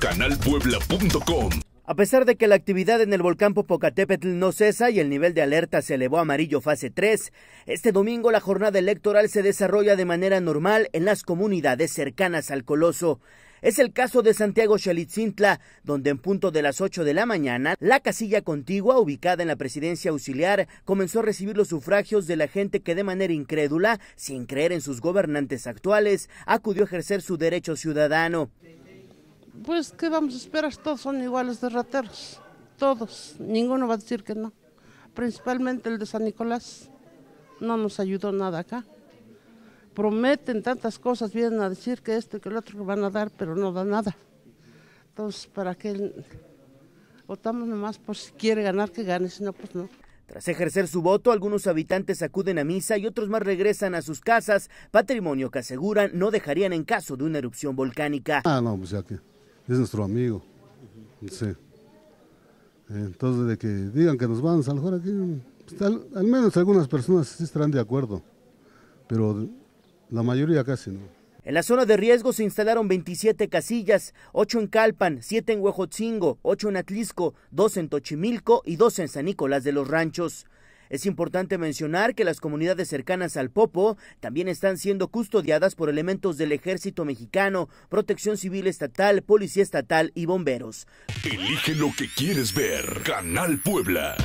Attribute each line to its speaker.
Speaker 1: Canalpuebla.com a pesar de que la actividad en el volcán Popocatépetl no cesa y el nivel de alerta se elevó a amarillo fase 3, este domingo la jornada electoral se desarrolla de manera normal en las comunidades cercanas al coloso. Es el caso de Santiago Chalitzintla, donde en punto de las 8 de la mañana, la casilla contigua, ubicada en la presidencia auxiliar, comenzó a recibir los sufragios de la gente que de manera incrédula, sin creer en sus gobernantes actuales, acudió a ejercer su derecho ciudadano.
Speaker 2: Pues, ¿qué vamos a esperar? Todos son iguales de rateros, todos, ninguno va a decir que no. Principalmente el de San Nicolás, no nos ayudó nada acá. Prometen tantas cosas, vienen a decir que esto y que el otro que van a dar, pero no da nada. Entonces, ¿para qué votamos nomás por si quiere
Speaker 1: ganar, que gane, si no, pues no? Tras ejercer su voto, algunos habitantes acuden a misa y otros más regresan a sus casas, patrimonio que aseguran no dejarían en caso de una erupción volcánica. Ah,
Speaker 3: no, pues ya que es nuestro amigo. Sí. Entonces, de que digan que nos vamos, a mejor aquí, pues, al, menos algunas personas estarán de acuerdo, pero la mayoría casi no.
Speaker 1: En la zona de riesgo se instalaron 27 casillas, 8 en Calpan, 7 en Huejotzingo, 8 en Atlisco, 2 en Tochimilco y 2 en San Nicolás de los Ranchos. Es importante mencionar que las comunidades cercanas al Popo también están siendo custodiadas por elementos del Ejército Mexicano, Protección Civil Estatal, Policía Estatal y bomberos. Elige lo que quieres ver. Canal Puebla.